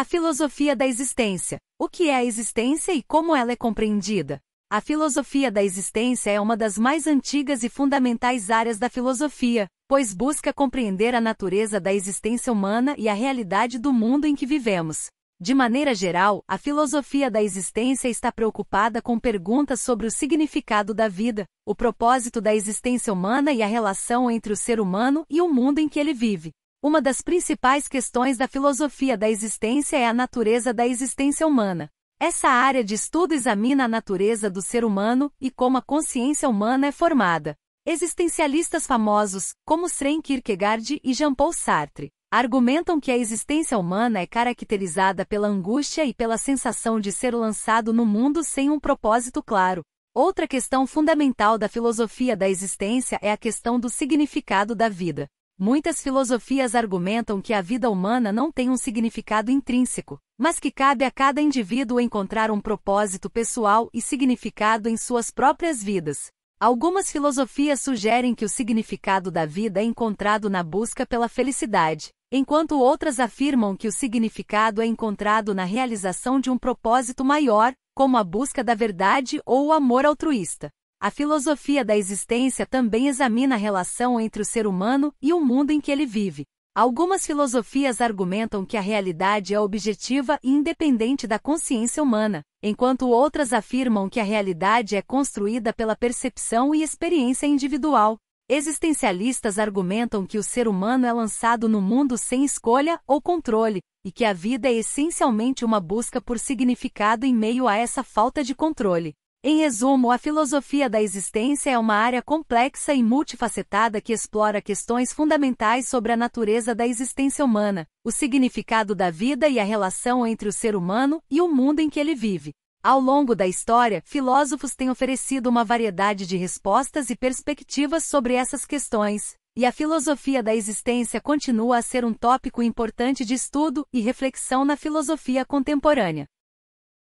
A filosofia da existência. O que é a existência e como ela é compreendida? A filosofia da existência é uma das mais antigas e fundamentais áreas da filosofia, pois busca compreender a natureza da existência humana e a realidade do mundo em que vivemos. De maneira geral, a filosofia da existência está preocupada com perguntas sobre o significado da vida, o propósito da existência humana e a relação entre o ser humano e o mundo em que ele vive. Uma das principais questões da filosofia da existência é a natureza da existência humana. Essa área de estudo examina a natureza do ser humano e como a consciência humana é formada. Existencialistas famosos, como Søren Kierkegaard e Jean-Paul Sartre, argumentam que a existência humana é caracterizada pela angústia e pela sensação de ser lançado no mundo sem um propósito claro. Outra questão fundamental da filosofia da existência é a questão do significado da vida. Muitas filosofias argumentam que a vida humana não tem um significado intrínseco, mas que cabe a cada indivíduo encontrar um propósito pessoal e significado em suas próprias vidas. Algumas filosofias sugerem que o significado da vida é encontrado na busca pela felicidade, enquanto outras afirmam que o significado é encontrado na realização de um propósito maior, como a busca da verdade ou o amor altruísta. A filosofia da existência também examina a relação entre o ser humano e o mundo em que ele vive. Algumas filosofias argumentam que a realidade é objetiva e independente da consciência humana, enquanto outras afirmam que a realidade é construída pela percepção e experiência individual. Existencialistas argumentam que o ser humano é lançado no mundo sem escolha ou controle, e que a vida é essencialmente uma busca por significado em meio a essa falta de controle. Em resumo, a filosofia da existência é uma área complexa e multifacetada que explora questões fundamentais sobre a natureza da existência humana, o significado da vida e a relação entre o ser humano e o mundo em que ele vive. Ao longo da história, filósofos têm oferecido uma variedade de respostas e perspectivas sobre essas questões, e a filosofia da existência continua a ser um tópico importante de estudo e reflexão na filosofia contemporânea.